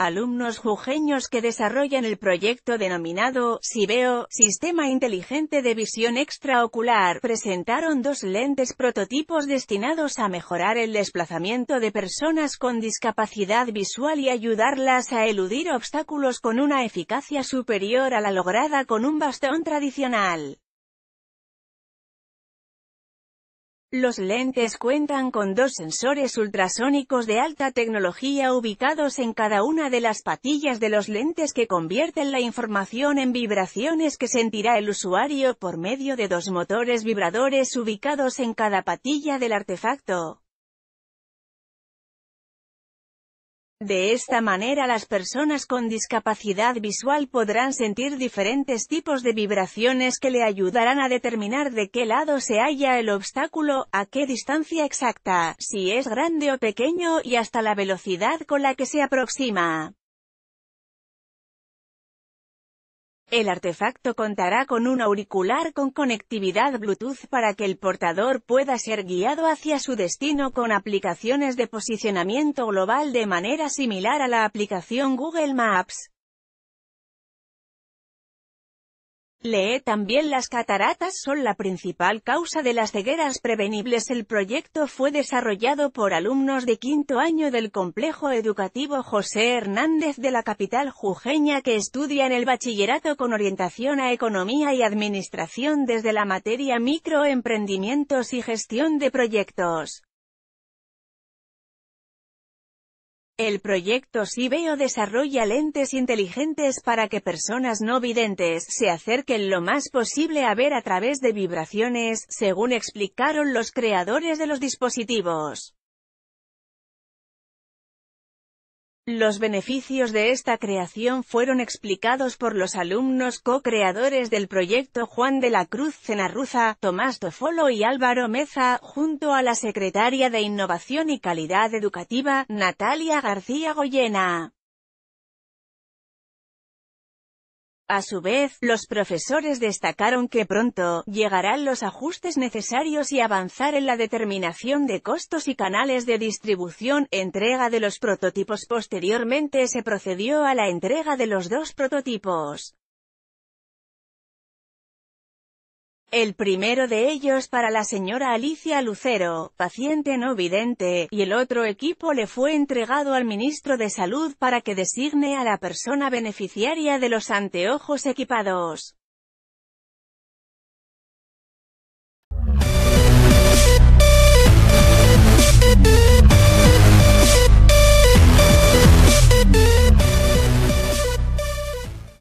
alumnos jujeños que desarrollan el proyecto denominado SIBEO, Sistema Inteligente de Visión Extraocular, presentaron dos lentes prototipos destinados a mejorar el desplazamiento de personas con discapacidad visual y ayudarlas a eludir obstáculos con una eficacia superior a la lograda con un bastón tradicional. Los lentes cuentan con dos sensores ultrasónicos de alta tecnología ubicados en cada una de las patillas de los lentes que convierten la información en vibraciones que sentirá el usuario por medio de dos motores vibradores ubicados en cada patilla del artefacto. De esta manera las personas con discapacidad visual podrán sentir diferentes tipos de vibraciones que le ayudarán a determinar de qué lado se halla el obstáculo, a qué distancia exacta, si es grande o pequeño y hasta la velocidad con la que se aproxima. El artefacto contará con un auricular con conectividad Bluetooth para que el portador pueda ser guiado hacia su destino con aplicaciones de posicionamiento global de manera similar a la aplicación Google Maps. Lee también las cataratas son la principal causa de las cegueras prevenibles. El proyecto fue desarrollado por alumnos de quinto año del complejo educativo José Hernández de la capital jujeña que estudian el bachillerato con orientación a economía y administración desde la materia microemprendimientos y gestión de proyectos. El proyecto Sibeo desarrolla lentes inteligentes para que personas no videntes se acerquen lo más posible a ver a través de vibraciones, según explicaron los creadores de los dispositivos. Los beneficios de esta creación fueron explicados por los alumnos co-creadores del proyecto Juan de la Cruz Cenarruza, Tomás Tofolo y Álvaro Meza, junto a la secretaria de Innovación y Calidad Educativa, Natalia García Goyena. A su vez, los profesores destacaron que pronto, llegarán los ajustes necesarios y avanzar en la determinación de costos y canales de distribución, entrega de los prototipos posteriormente se procedió a la entrega de los dos prototipos. El primero de ellos para la señora Alicia Lucero, paciente no vidente, y el otro equipo le fue entregado al ministro de Salud para que designe a la persona beneficiaria de los anteojos equipados.